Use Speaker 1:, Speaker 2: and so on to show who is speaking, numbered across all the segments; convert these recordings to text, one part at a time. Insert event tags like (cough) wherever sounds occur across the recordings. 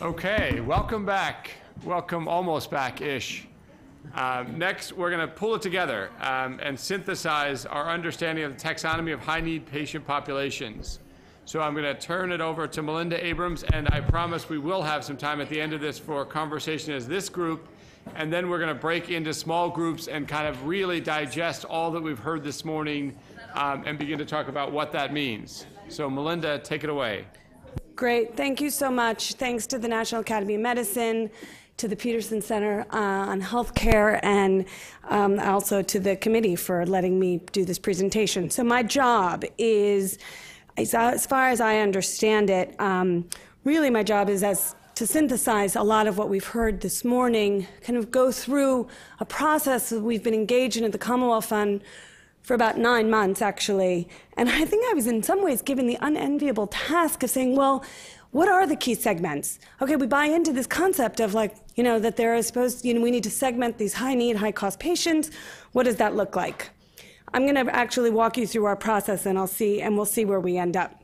Speaker 1: Okay, welcome back. Welcome almost back-ish. Um, next, we're going to pull it together um, and synthesize our understanding of the taxonomy of high-need patient populations. So I'm going to turn it over to Melinda Abrams, and I promise we will have some time at the end of this for conversation as this group, and then we're going to break into small groups and kind of really digest all that we've heard this morning um, and begin to talk about what that means. So Melinda, take it away. Great. Thank you so much. Thanks to the National Academy of Medicine, to the Peterson Center uh, on Healthcare, and um, also to the committee for letting me do this presentation. So my job is, as far as I understand it, um, really my job is as to synthesize a lot of what we've heard this morning, kind of go through a process that we've been engaged in at the Commonwealth Fund for about nine months, actually. And I think I was, in some ways, given the unenviable task of saying, well, what are the key segments? Okay, we buy into this concept of like, you know, that there are supposed, you know, we need to segment these high need, high cost patients. What does that look like? I'm going to actually walk you through our process and I'll see, and we'll see where we end up.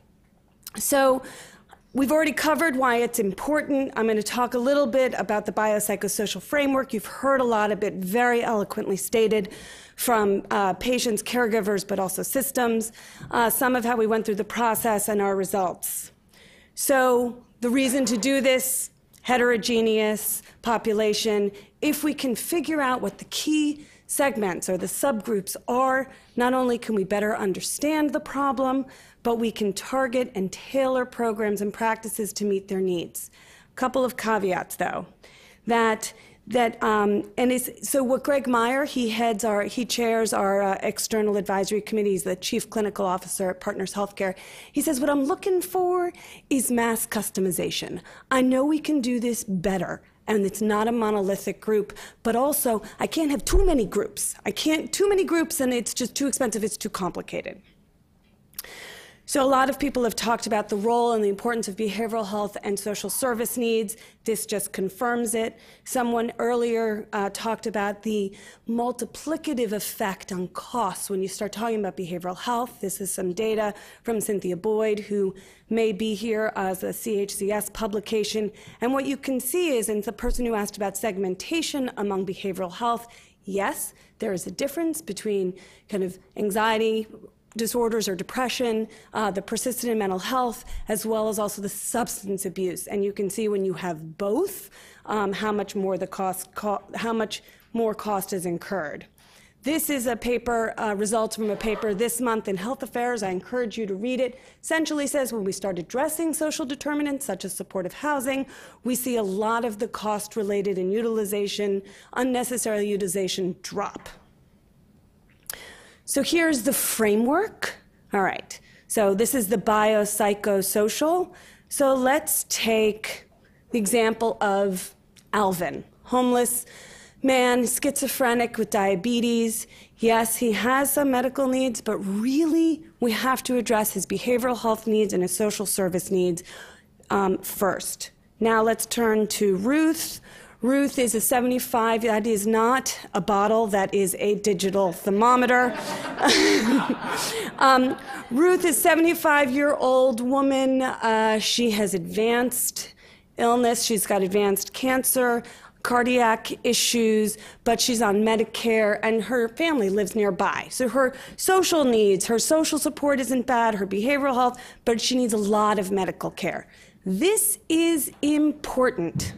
Speaker 1: So, We've already covered why it's important. I'm going to talk a little bit about the biopsychosocial framework. You've heard a lot of it very eloquently stated from uh, patients, caregivers, but also systems, uh, some of how we went through the process and our results. So, the reason to do this heterogeneous population, if we can figure out what the key segments or the subgroups are, not only can we better understand the problem, but we can target and tailor programs and practices to meet their needs. A couple of caveats, though, that that um, and it's, so what Greg Meyer he heads our he chairs our uh, external advisory committee. He's the chief clinical officer at Partners Healthcare. He says what I'm looking for is mass customization. I know we can do this better and it's not a monolithic group but also i can't have too many groups i can't too many groups and it's just too expensive it's too complicated so a lot of people have talked about the role and the importance of behavioral health and social service needs. This just confirms it. Someone earlier uh, talked about the multiplicative effect on costs when you start talking about behavioral health. This is some data from Cynthia Boyd, who may be here as a CHCS publication. And what you can see is, and the person who asked about segmentation among behavioral health, yes, there is a difference between kind of anxiety disorders or depression, uh, the persistent in mental health, as well as also the substance abuse. And you can see when you have both, um, how much more the cost, co how much more cost is incurred. This is a paper, uh, results from a paper this month in Health Affairs. I encourage you to read it. Essentially says when we start addressing social determinants, such as supportive housing, we see a lot of the cost related and utilization, unnecessary utilization drop. So here's the framework. All right. So this is the biopsychosocial. So let's take the example of Alvin, homeless man, schizophrenic with diabetes. Yes, he has some medical needs, but really we have to address his behavioral health needs and his social service needs um, first. Now let's turn to Ruth. Ruth is a 75. That is not a bottle, that is a digital thermometer. (laughs) um, Ruth is 75 year old woman. Uh, she has advanced illness. She's got advanced cancer, cardiac issues, but she's on Medicare and her family lives nearby. So her social needs, her social support isn't bad, her behavioral health, but she needs a lot of medical care. This is important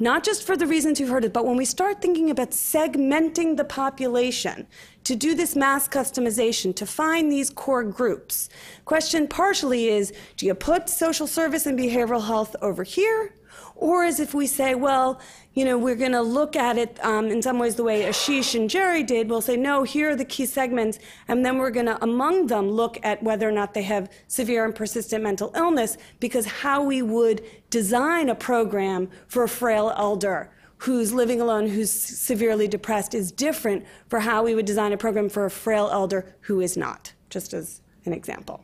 Speaker 1: not just for the reasons you've heard it, but when we start thinking about segmenting the population to do this mass customization, to find these core groups, question partially is, do you put social service and behavioral health over here? or as if we say, well, you know, we're going to look at it um, in some ways the way Ashish and Jerry did. We'll say, no, here are the key segments, and then we're going to, among them, look at whether or not they have severe and persistent mental illness, because how we would design a program for a frail elder who's living alone, who's severely depressed, is different for how we would design a program for a frail elder who is not, just as an example.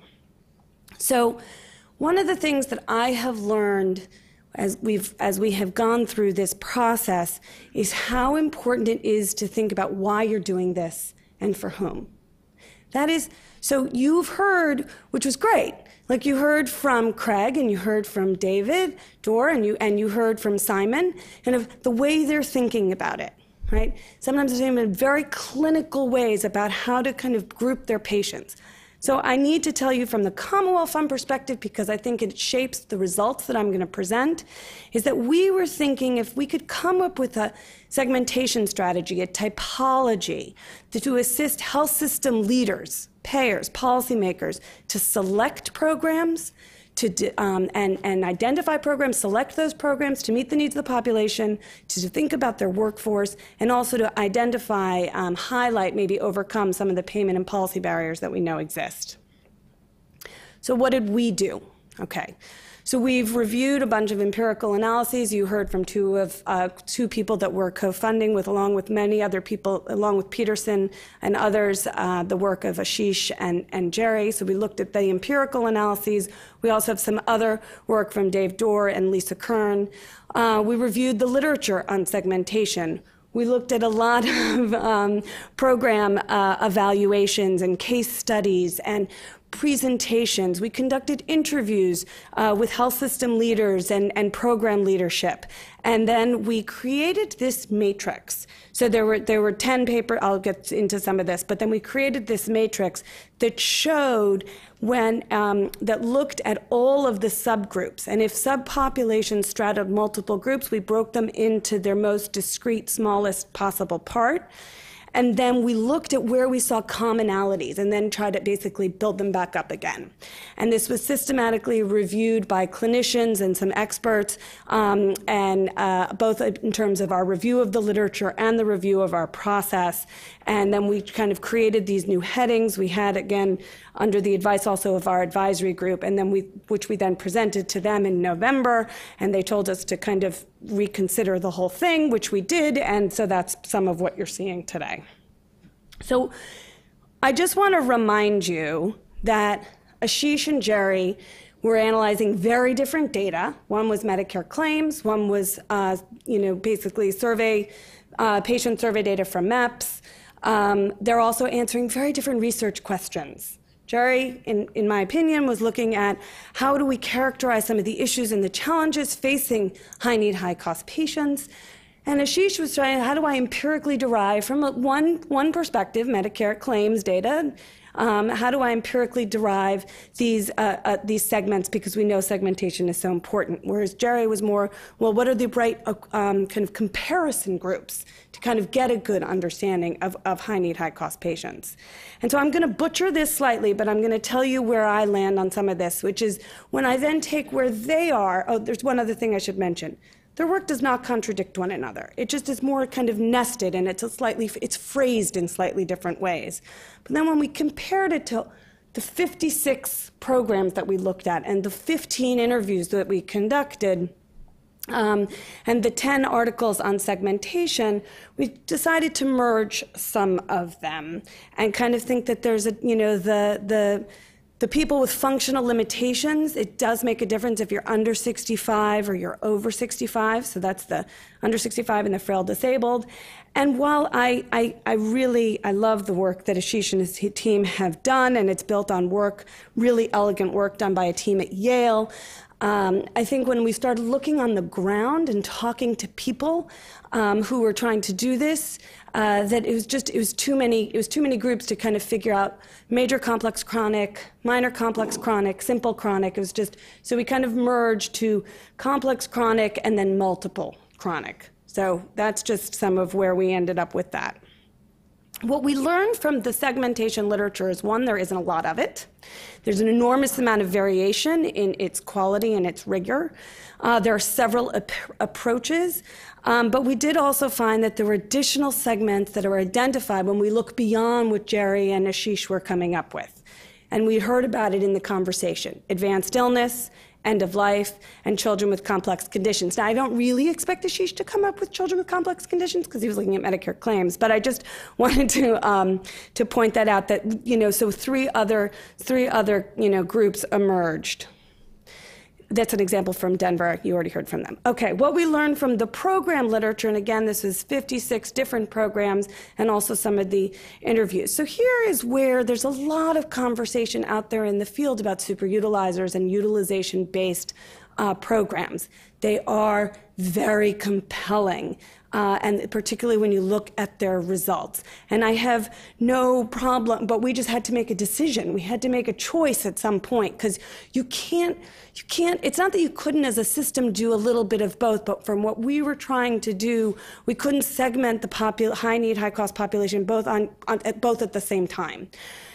Speaker 1: So, one of the things that I have learned as we've as we have gone through this process is how important it is to think about why you're doing this and for whom. That is so you've heard, which was great. Like you heard from Craig and you heard from David Dor, and you and you heard from Simon and of the way they're thinking about it, right? Sometimes they're in very clinical ways about how to kind of group their patients. So I need to tell you from the Commonwealth Fund perspective, because I think it shapes the results that I'm going to present, is that we were thinking if we could come up with a segmentation strategy, a typology to, to assist health system leaders, payers, policymakers to select programs to um, and, and identify programs, select those programs to meet the needs of the population, to think about their workforce, and also to identify, um, highlight, maybe overcome some of the payment and policy barriers that we know exist. So what did we do? Okay. So we've reviewed a bunch of empirical analyses. You heard from two of uh, two people that we're co-funding with, along with many other people, along with Peterson and others, uh, the work of Ashish and, and Jerry. So we looked at the empirical analyses. We also have some other work from Dave Dorr and Lisa Kern. Uh, we reviewed the literature on segmentation. We looked at a lot of um, program uh, evaluations and case studies and presentations. We conducted interviews uh, with health system leaders and, and program leadership. And then we created this matrix. So there were, there were 10 paper, I'll get into some of this, but then we created this matrix that showed when, um, that looked at all of the subgroups. And if subpopulations straddled multiple groups, we broke them into their most discrete, smallest possible part. And then we looked at where we saw commonalities and then tried to basically build them back up again. And this was systematically reviewed by clinicians and some experts, um, and uh, both in terms of our review of the literature and the review of our process. And then we kind of created these new headings. We had, again, under the advice also of our advisory group, and then we, which we then presented to them in November, and they told us to kind of reconsider the whole thing, which we did, and so that's some of what you're seeing today. So I just want to remind you that Ashish and Jerry were analyzing very different data. One was Medicare claims, one was, uh, you know, basically survey, uh, patient survey data from MEPS. Um, they're also answering very different research questions. Jerry, in, in my opinion, was looking at how do we characterize some of the issues and the challenges facing high need, high cost patients. And Ashish was trying, how do I empirically derive from a, one, one perspective, Medicare claims data, um, how do I empirically derive these uh, uh, these segments? Because we know segmentation is so important. Whereas Jerry was more, well, what are the right uh, um, kind of comparison groups to kind of get a good understanding of, of high need, high cost patients? And so I'm going to butcher this slightly, but I'm going to tell you where I land on some of this, which is when I then take where they are. Oh, there's one other thing I should mention. Their work does not contradict one another. It just is more kind of nested and it's slightly it's phrased in slightly different ways. But then when we compared it to the 56 programs that we looked at and the 15 interviews that we conducted, um, and the 10 articles on segmentation, we decided to merge some of them and kind of think that there's a, you know, the, the, the people with functional limitations, it does make a difference if you're under 65 or you're over 65. So that's the under 65 and the frail disabled. And while I, I, I really, I love the work that Ashish and his team have done, and it's built on work, really elegant work done by a team at Yale, um, I think when we started looking on the ground and talking to people um, who were trying to do this, uh, that it was just it was too many it was too many groups to kind of figure out major complex chronic, minor complex chronic, simple chronic. It was just so we kind of merged to complex chronic and then multiple chronic. So that's just some of where we ended up with that. What we learned from the segmentation literature is one, there isn't a lot of it. There's an enormous amount of variation in its quality and its rigor. Uh, there are several ap approaches, um, but we did also find that there were additional segments that are identified when we look beyond what Jerry and Ashish were coming up with. And we heard about it in the conversation advanced illness, end of life, and children with complex conditions. Now, I don't really expect Ashish to come up with children with complex conditions because he was looking at Medicare claims, but I just (laughs) wanted to um, to point that out. That you know, so three other three other you know groups emerged that's an example from Denver. You already heard from them. Okay, what we learned from the program literature, and again, this is 56 different programs and also some of the interviews. So here is where there's a lot of conversation out there in the field about superutilizers and utilization based uh, programs. They are very compelling uh, and particularly when you look at their results. And I have no problem, but we just had to make a decision. We had to make a choice at some point because you can't, you can't, it's not that you couldn't as a system do a little bit of both, but from what we were trying to do, we couldn't segment the high need, high cost population both, on, on, at, both at the same time.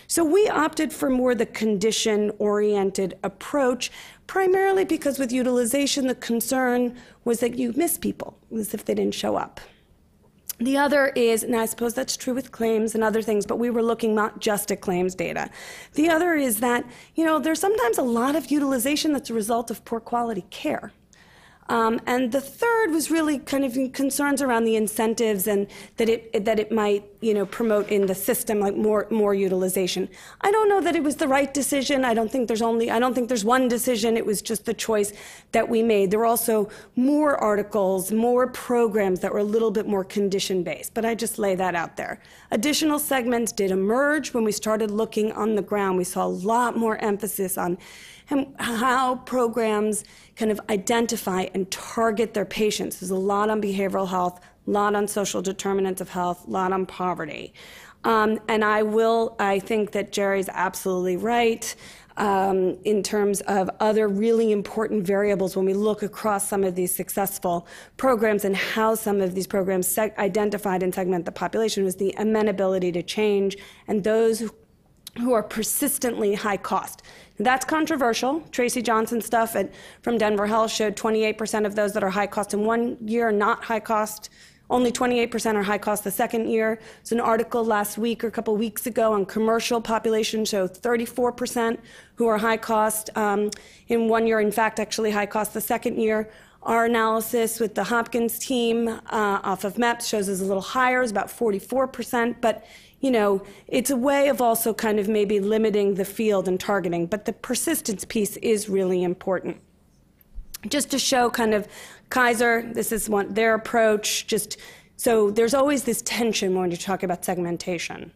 Speaker 1: So we opted for more the condition oriented approach, primarily because with utilization, the concern was that you miss people, as if they didn't show up. The other is, and I suppose that's true with claims and other things, but we were looking not just at claims data. The other is that, you know, there's sometimes a lot of utilization that's a result of poor quality care. Um, and the third was really kind of concerns around the incentives and that it that it might you know promote in the system like more more utilization. I don't know that it was the right decision. I don't think there's only I don't think there's one decision. It was just the choice that we made. There were also more articles, more programs that were a little bit more condition based. But I just lay that out there. Additional segments did emerge when we started looking on the ground. We saw a lot more emphasis on and how programs kind of identify and target their patients. There's a lot on behavioral health, a lot on social determinants of health, a lot on poverty. Um, and I will, I think that Jerry's absolutely right. Um, in terms of other really important variables when we look across some of these successful programs and how some of these programs identified and segment the population was the amenability to change and those who who are persistently high cost. That's controversial. Tracy Johnson stuff at, from Denver Health showed 28% of those that are high cost in one year are not high cost. Only 28% are high cost the second year. It's an article last week or a couple weeks ago on commercial population show 34% who are high cost um, in one year. In fact, actually high cost the second year. Our analysis with the Hopkins team uh, off of MEPS shows us a little higher, it's about 44%, but you know, it's a way of also kind of maybe limiting the field and targeting, but the persistence piece is really important. Just to show kind of Kaiser, this is one, their approach, just so there's always this tension when you talk about segmentation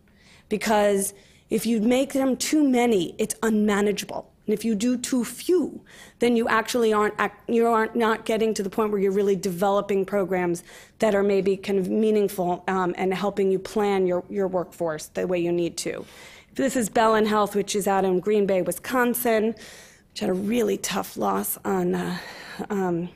Speaker 1: because if you make them too many, it's unmanageable and if you do too few, then you actually aren't you aren't not getting to the point where you're really developing programs that are maybe kind of meaningful um, and helping you plan your, your workforce the way you need to. This is Bell and Health, which is out in Green Bay, Wisconsin, which had a really tough loss on uh, um,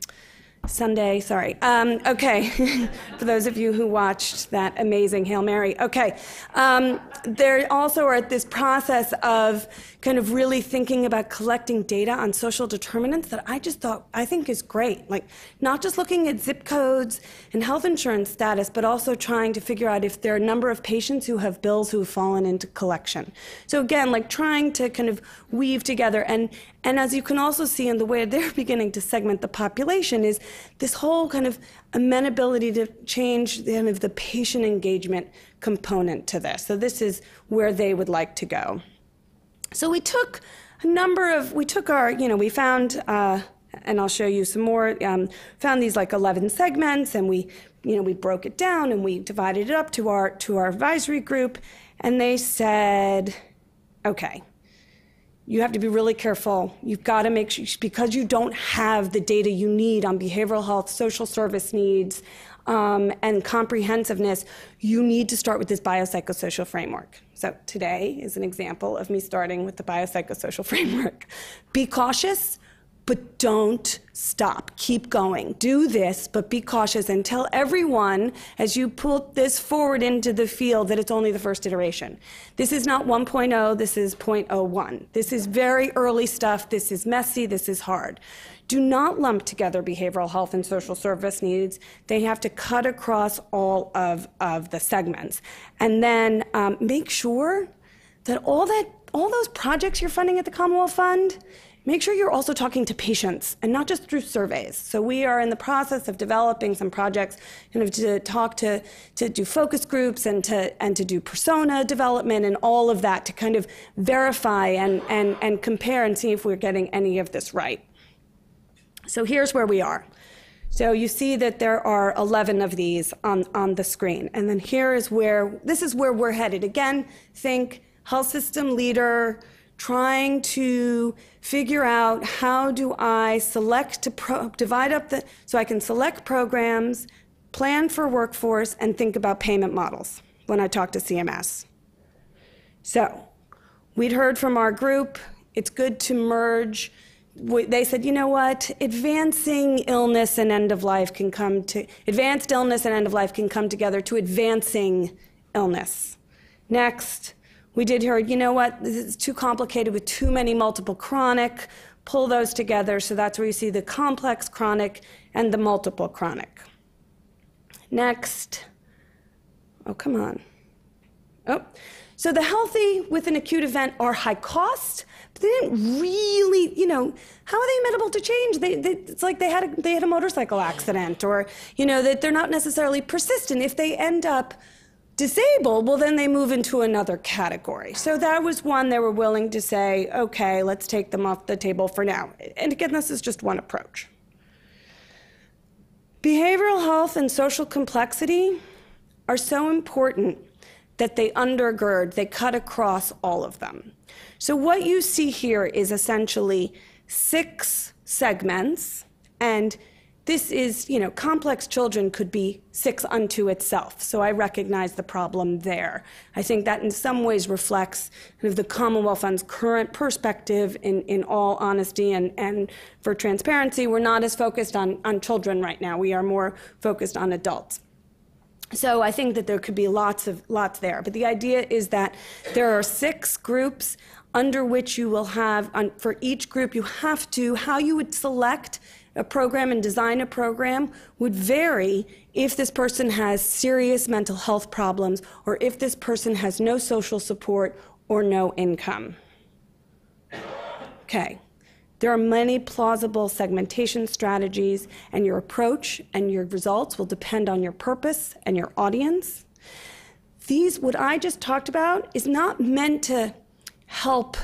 Speaker 1: Sunday, sorry. Um, okay, (laughs) for those of you who watched that amazing Hail Mary. Okay, um, they also are at this process of kind of really thinking about collecting data on social determinants that I just thought, I think is great. Like, not just looking at zip codes and health insurance status, but also trying to figure out if there are a number of patients who have bills who have fallen into collection. So again, like trying to kind of weave together and, and as you can also see in the way they're (laughs) beginning to segment the population is this whole kind of amenability to change the kind of the patient engagement component to this. So this is where they would like to go. So we took a number of, we took our, you know, we found, uh, and I'll show you some more, um, found these like 11 segments and we, you know, we broke it down and we divided it up to our, to our advisory group and they said, okay, you have to be really careful. You've got to make sure, because you don't have the data you need on behavioral health, social service needs, um, and comprehensiveness, you need to start with this biopsychosocial framework. So today is an example of me starting with the biopsychosocial (laughs) framework. Be cautious but don't stop. Keep going. Do this, but be cautious and tell everyone as you pull this forward into the field that it's only the first iteration. This is not 1.0, this is 0.01. This is very early stuff. This is messy, this is hard. Do not lump together behavioral health and social service needs. They have to cut across all of, of the segments. And then um, make sure that all that all those projects you're funding at the Commonwealth Fund Make sure you're also talking to patients and not just through surveys. So we are in the process of developing some projects kind of to talk to to do focus groups and to and to do persona development and all of that to kind of verify and and, and compare and see if we're getting any of this right. So here's where we are. So you see that there are 11 of these on, on the screen. And then here is where, this is where we're headed. Again, think health system leader, trying to figure out how do I select to pro- divide up the so I can select programs, plan for workforce, and think about payment models when I talk to CMS. So we'd heard from our group, it's good to merge. They said, you know what? Advancing illness and end of life can come to advanced illness and end of life can come together to advancing illness. Next, we did hear, you know what, this is too complicated with too many multiple chronic, pull those together. So that's where you see the complex chronic and the multiple chronic. Next. Oh, come on. Oh. So the healthy with an acute event are high cost, but they didn't really, you know, how are they amenable to change? They, they, it's like they had, a, they had a motorcycle accident or, you know, that they're not necessarily persistent. If they end up disabled, well, then they move into another category. So that was one they were willing to say, okay, let's take them off the table for now. And again, this is just one approach. Behavioral health and social complexity are so important that they undergird, they cut across all of them. So, what you see here is essentially six segments, and this is, you know, complex children could be six unto itself. So I recognize the problem there. I think that in some ways reflects kind of the Commonwealth Fund's current perspective in, in all honesty and, and for transparency. We're not as focused on, on children right now. We are more focused on adults. So I think that there could be lots of lots there. But the idea is that there are six groups under which you will have on, for each group you have to how you would select a program and design a program would vary if this person has serious mental health problems or if this person has no social support or no income. Okay. There are many plausible segmentation strategies, and your approach and your results will depend on your purpose and your audience. These, what I just talked about, is not meant to help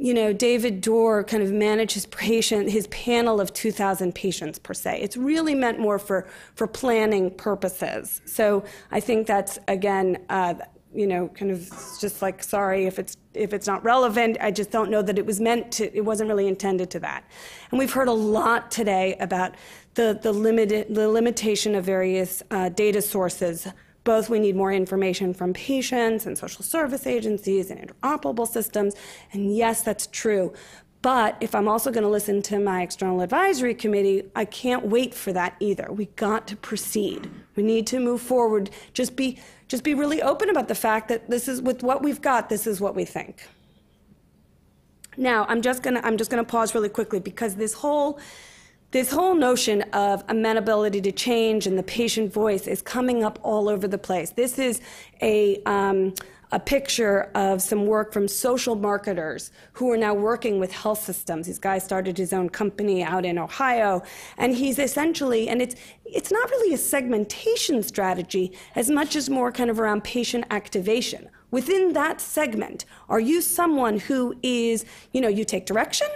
Speaker 1: you know, David Dorr kind of managed his patient, his panel of 2,000 patients per se. It's really meant more for for planning purposes. So I think that's again, uh, you know, kind of just like sorry if it's if it's not relevant. I just don't know that it was meant to. It wasn't really intended to that. And we've heard a lot today about the the limited the limitation of various uh, data sources both we need more information from patients and social service agencies and interoperable systems. And yes, that's true. But if I'm also going to listen to my external advisory committee, I can't wait for that either. We got to proceed. We need to move forward. Just be just be really open about the fact that this is with what we've got, this is what we think. Now, I'm just going to I'm just going to pause really quickly because this whole this whole notion of amenability to change and the patient voice is coming up all over the place. This is a um, a picture of some work from social marketers who are now working with health systems. This guy started his own company out in Ohio, and he's essentially, and it's it's not really a segmentation strategy as much as more kind of around patient activation. Within that segment, are you someone who is, you know, you take direction?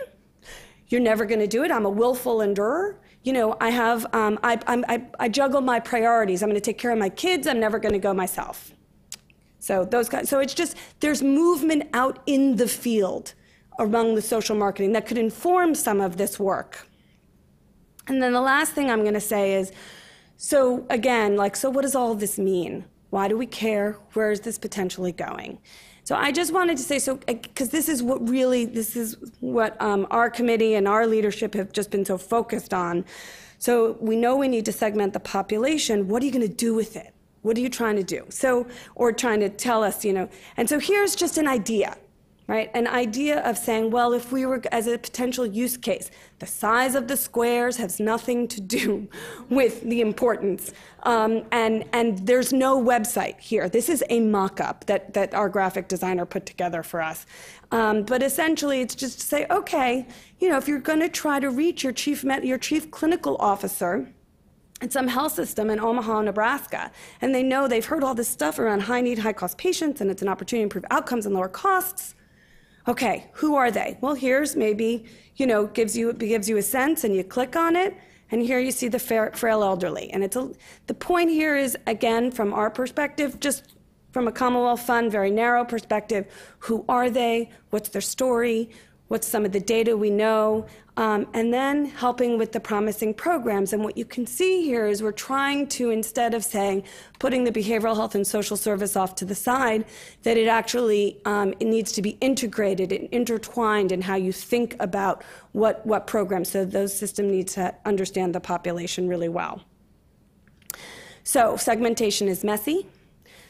Speaker 1: You're never going to do it. I'm a willful endurer. You know, I have, um, I, I, I juggle my priorities. I'm going to take care of my kids. I'm never going to go myself. So those guys. So it's just there's movement out in the field among the social marketing that could inform some of this work. And then the last thing I'm going to say is, so again, like, so what does all this mean? Why do we care? Where is this potentially going? So I just wanted to say, so because uh, this is what really, this is what um, our committee and our leadership have just been so focused on. So we know we need to segment the population. What are you going to do with it? What are you trying to do? So, or trying to tell us, you know? And so here's just an idea right? An idea of saying, well, if we were as a potential use case, the size of the squares has nothing to do (laughs) with the importance. Um, and, and there's no website here. This is a mock up that, that our graphic designer put together for us. Um, but essentially, it's just to say, okay, you know, if you're going to try to reach your chief, met your chief clinical officer, at some health system in Omaha, Nebraska, and they know they've heard all this stuff around high need, high cost patients, and it's an opportunity to improve outcomes and lower costs Okay, who are they? Well, here's maybe, you know, gives you, gives you a sense and you click on it. And here you see the frail elderly. And it's a, the point here is, again, from our perspective, just from a Commonwealth Fund, very narrow perspective, who are they? What's their story? what's some of the data we know, um, and then helping with the promising programs. And what you can see here is we're trying to, instead of saying putting the behavioral health and social service off to the side, that it actually um, it needs to be integrated and intertwined in how you think about what, what programs. So those systems need to understand the population really well. So segmentation is messy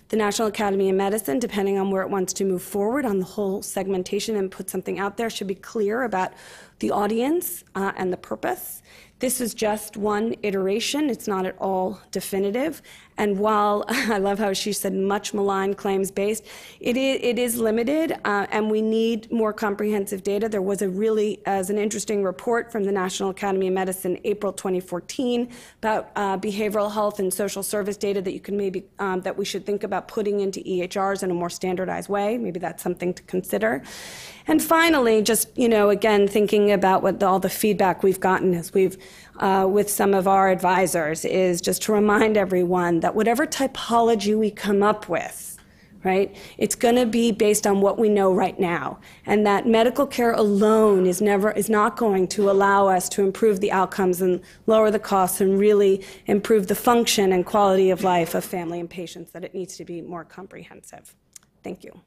Speaker 1: the National Academy of Medicine, depending on where it wants to move forward on the whole segmentation and put something out there, should be clear about the audience uh, and the purpose. This is just one iteration, it's not at all definitive. And while (laughs) I love how she said much maligned claims based, it is, it is limited uh, and we need more comprehensive data. There was a really, as uh, an interesting report from the National Academy of Medicine April 2014 about uh, behavioral health and social service data that you can maybe, um, that we should think about putting into EHRs in a more standardized way. Maybe that's something to consider. And finally, just, you know, again, thinking about what the, all the feedback we've gotten as we've uh, with some of our advisors is just to remind everyone that whatever typology we come up with, right, it's going to be based on what we know right now, and that medical care alone is never is not going to allow us to improve the outcomes and lower the costs and really improve the function and quality of life of family and patients. That it needs to be more comprehensive. Thank you.